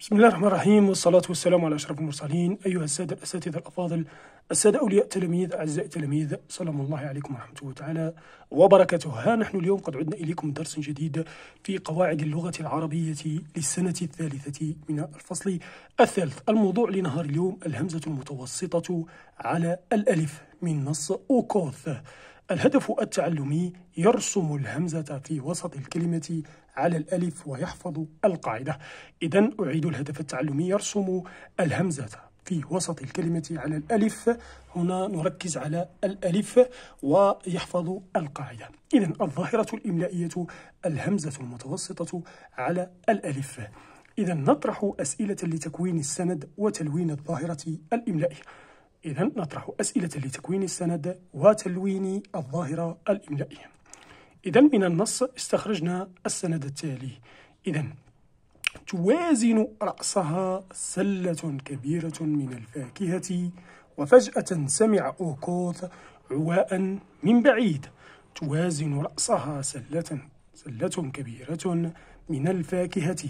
بسم الله الرحمن الرحيم والصلاة والسلام على أشرف المرسلين أيها السادة الأساتذة الأفاضل السادة أولياء التلاميذ أعزائي التلاميذ سلام الله عليكم الله تعالى وبركاته ها نحن اليوم قد عدنا إليكم درس جديد في قواعد اللغة العربية للسنة الثالثة من الفصل الثالث الموضوع لنهار اليوم الهمزة المتوسطة على الألف من نص أوكوث الهدف التعلمي يرسم الهمزة في وسط الكلمة على الألف ويحفظ القاعدة إذا أعيد الهدف التعلمي يرسم الهمزة في وسط الكلمة على الألف هنا نركز على الألف ويحفظ القاعدة إذا الظاهرة الإملائية الهمزة المتوسطة على الألف إذا نطرح أسئلة لتكوين السند وتلوين الظاهرة الإملائية إذا نطرح أسئلة لتكوين السند وتلوين الظاهرة الإملائية إذا من النص استخرجنا السند التالي إذا توازن رأسها سلة كبيرة من الفاكهة وفجأة سمع أوكوث عواء من بعيد توازن رأسها سلة سلة كبيرة من الفاكهة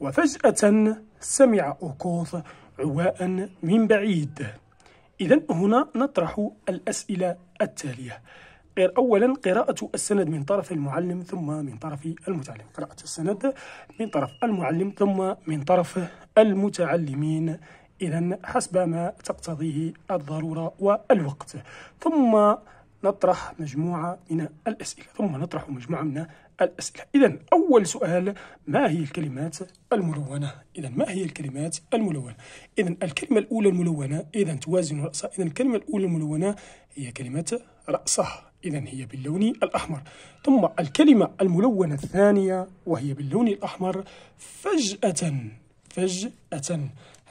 وفجأة سمع أوكوث عواء من بعيد إذا هنا نطرح الأسئلة التالية أولا قراءة السند من طرف المعلم ثم من طرف المتعلم قراءة السند من طرف المعلم ثم من طرف المتعلمين إذا حسب ما تقتضيه الضرورة والوقت ثم نطرح مجموعة من الأسئلة ثم نطرح مجموعة من الأسئلة إذا أول سؤال ما هي الكلمات الملونة إذا ما هي الكلمات الملونة إذا الكلمة الأولى الملونة إذا توازن رأسها إذا الكلمة الأولى الملونة هي كلمة رأسها إذا هي باللون الأحمر ثم الكلمة الملونة الثانية وهي باللون الأحمر فجأة فجأة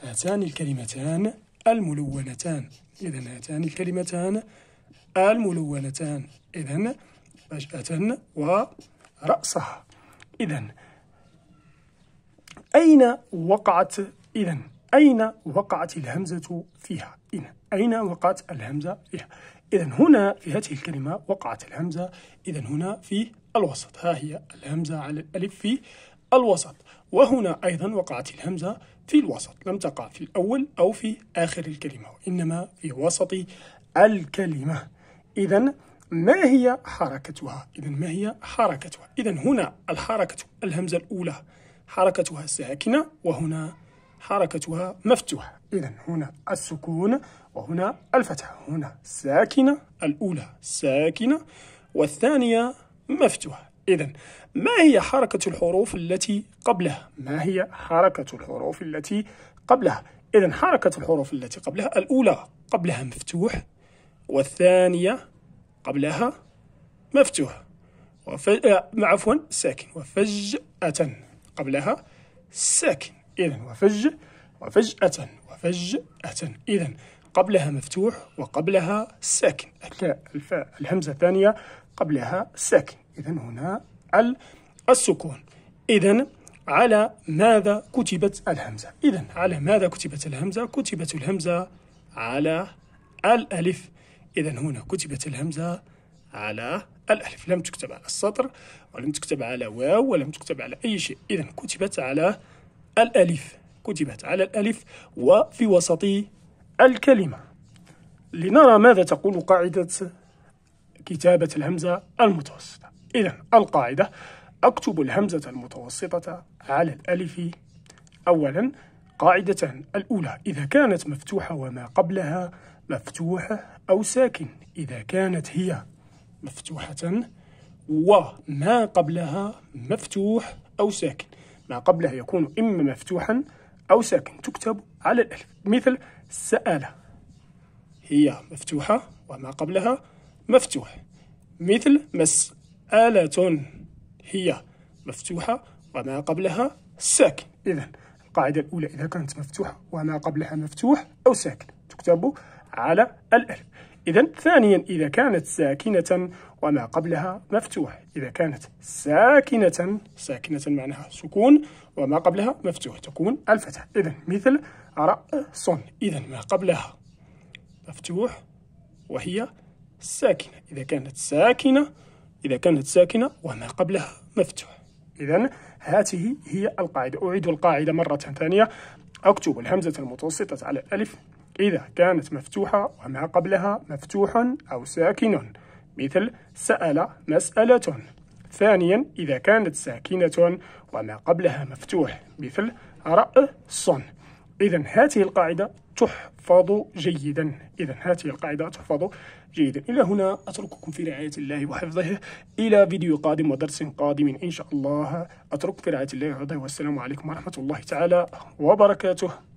هاتان الكلمتان الملونتان إذا هاتان الكلمتان الملونتان إذا فجأة ورأسها إذا أين وقعت إذا أين وقعت الهمزة فيها؟ إذا أين وقعت الهمزة فيها؟ إذا هنا في هذه الكلمة وقعت الهمزة إذا هنا في الوسط ها هي الهمزة على الألف في الوسط وهنا أيضا وقعت الهمزة في الوسط لم تقع في الأول أو في آخر الكلمة وإنما في وسط الكلمة إذا ما هي حركتها؟ إذا ما هي حركتها؟ إذا هنا الحركة الهمزة الأولى حركتها ساكنة وهنا حركتها مفتوحة إذا هنا السكون وهنا الفتحة هنا ساكنة الأولى ساكنة والثانية مفتوحة إذا ما هي حركة الحروف التي قبلها؟ ما هي حركة الحروف التي قبلها؟ إذا حركة الحروف التي قبلها الأولى قبلها مفتوح والثانية قبلها مفتوحة وف... آه، عفوا ساكن وفجأة قبلها ساكن إذا وفج وفجأة وفجأة إذا قبلها مفتوح وقبلها ساكن التاء الفاء الهمزة الثانية قبلها ساكن إذا هنا السكون إذا على ماذا كتبت الهمزة إذا على ماذا كتبت الهمزة كتبت الهمزة على الألف إذا هنا كتبت الهمزة على الألف لم تكتب على السطر ولم تكتب على واو ولم تكتب على أي شيء إذا كتبت على الألف كتبت على الألف وفي وسط الكلمة لنرى ماذا تقول قاعدة كتابة الهمزة المتوسطة إذا القاعدة أكتب الهمزة المتوسطة على الألف أولا قاعدة الأولى إذا كانت مفتوحة وما قبلها مفتوحة أو ساكن إذا كانت هي مفتوحة وما قبلها مفتوح أو ساكن ما قبلها يكون إما مفتوحا أو ساكن تكتب على الألف مثل سأل هي مفتوحة وما قبلها مفتوح مثل مسألة هي مفتوحة وما قبلها ساكن إذا القاعدة الأولى إذا كانت مفتوحة وما قبلها مفتوح أو ساكن تكتب على الألف إذا ثانيا إذا كانت ساكنة وما قبلها مفتوح إذا كانت ساكنة ساكنة معناها سكون وما قبلها مفتوح تكون الفتح إذا مثل رأس إذا ما قبلها مفتوح وهي ساكنة إذا كانت ساكنة إذا كانت ساكنة وما قبلها مفتوح إذا هذه هي القاعدة أعيد القاعدة مرة ثانية أكتب الهمزة المتوسطة على الألف إذا كانت مفتوحة وما قبلها مفتوح أو ساكن مثل سأل مسألة ثانيا إذا كانت ساكنة وما قبلها مفتوح مثل رأس إذا هذه القاعدة تحفظ جيدا إذا هذه القاعدة تحفظ جيدا إلى هنا أترككم في رعاية الله وحفظه إلى فيديو قادم ودرس قادم إن شاء الله أترككم في رعاية الله وحفظه والسلام عليكم ورحمة الله تعالى وبركاته